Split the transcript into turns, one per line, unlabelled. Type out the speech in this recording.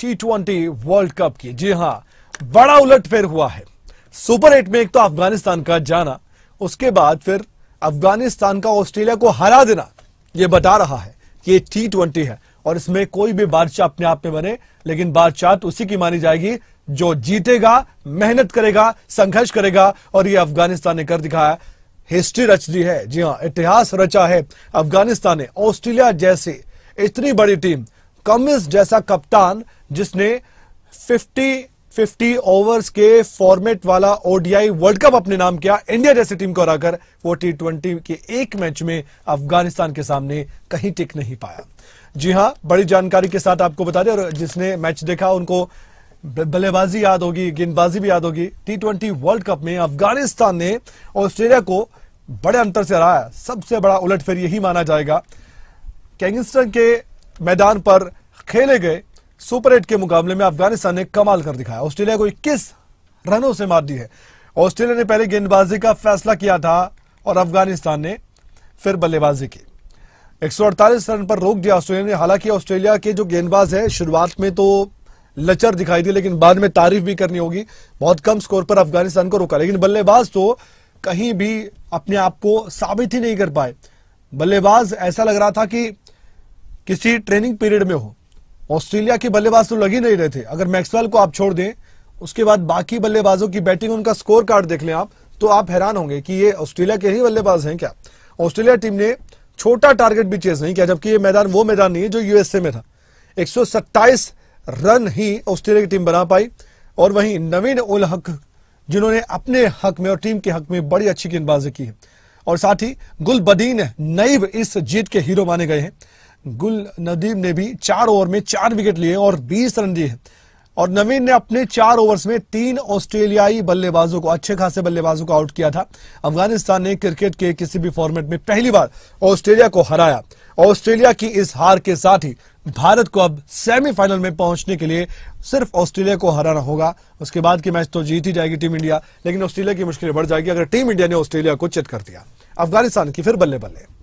T twenty world cup की जी हाँ बड़ा उलटफेर हुआ है सुपर एट में एक तो अफगानिस्तान का जाना उसके बाद फिर अफगानिस्तान का ऑस्ट्रेलिया को हरा देना ये बता रहा है कि टी ट्वेंटी है और इसमें कोई भी बादशाह अपने आप में बने लेकिन बादशाह तो उसी की मानी जाएगी जो जीतेगा मेहनत करेगा संघर्ष करेगा और ये अफगानिस्तान ने कर दिखाया हिस्ट्री रच दी है जी हाँ इतिहास रचा है अफगानिस्तान ने ऑस्ट्रेलिया जैसी इतनी बड़ी टीम कमिंस जैसा कप्तान जिसने 50 50 ओवर्स के फॉर्मेट वाला ओडीआई वर्ल्ड कप अपने नाम किया इंडिया जैसी टीम को हराकर वो टी ट्वेंटी के एक मैच में अफगानिस्तान के सामने कहीं टिक नहीं पाया जी हाँ बड़ी जानकारी के साथ आपको बता दें और जिसने मैच देखा उनको बल्लेबाजी याद होगी गेंदबाजी भी याद होगी टी ट्वेंटी वर्ल्ड कप में अफगानिस्तान ने ऑस्ट्रेलिया को बड़े अंतर से हराया सबसे बड़ा उलटफेर यही माना जाएगा कैंगस्टर के मैदान पर खेले गए सुपर एट के मुकाबले में अफगानिस्तान ने कमाल कर दिखाया ऑस्ट्रेलिया को इक्कीस रनों से मार दी है ऑस्ट्रेलिया ने पहले गेंदबाजी का फैसला किया था और अफगानिस्तान ने फिर बल्लेबाजी की एक रन पर रोक दिया ऑस्ट्रेलिया ने हालांकि ऑस्ट्रेलिया के जो गेंदबाज है शुरुआत में तो लचर दिखाई दी लेकिन बाद में तारीफ भी करनी होगी बहुत कम स्कोर पर अफगानिस्तान को रोका लेकिन बल्लेबाज तो कहीं भी अपने आप को साबित ही नहीं कर पाए बल्लेबाज ऐसा लग रहा था कि किसी ट्रेनिंग पीरियड में हो ऑस्ट्रेलिया के बल्लेबाज तो लग ही नहीं रहे थे अगर मैक्सवेल को आप छोड़ दें उसके बाद बाकी बल्लेबाजों की बैटिंग उनका स्कोर कार्ड देख लें आप तो आप हैरान होंगे कि ये ऑस्ट्रेलिया के ही बल्लेबाज हैं क्या ऑस्ट्रेलिया टीम ने छोटा टारगेट भी चेज नहीं किया जबकि ये मैदान वो मैदान नहीं है जो यूएसए में था एक रन ही ऑस्ट्रेलिया की टीम बना पाई और वहीं नवीन उल हक जिन्होंने अपने हक में और टीम के हक में बड़ी अच्छी गेंदबाजी की है और साथ ही गुलबदीन नईब इस जीत के हीरो माने गए हैं गुल नदीम ने भी चार ओवर में चार विकेट लिए और 20 रन दिए और नवीन ने अपने चार ओवर्स में तीन ऑस्ट्रेलियाई बल्लेबाजों को अच्छे खासे बल्लेबाजों को आउट किया था अफगानिस्तान ने क्रिकेट के किसी भी फॉर्मेट में पहली बार ऑस्ट्रेलिया को हराया ऑस्ट्रेलिया की इस हार के साथ ही भारत को अब सेमीफाइनल में पहुंचने के लिए सिर्फ ऑस्ट्रेलिया को हराना होगा उसके बाद की मैच तो जीत ही जाएगी टीम इंडिया लेकिन ऑस्ट्रेलिया की मुश्किलें बढ़ जाएगी अगर टीम इंडिया ने ऑस्ट्रेलिया को चित कर दिया अफगानिस्तान की फिर बल्ले बल्ले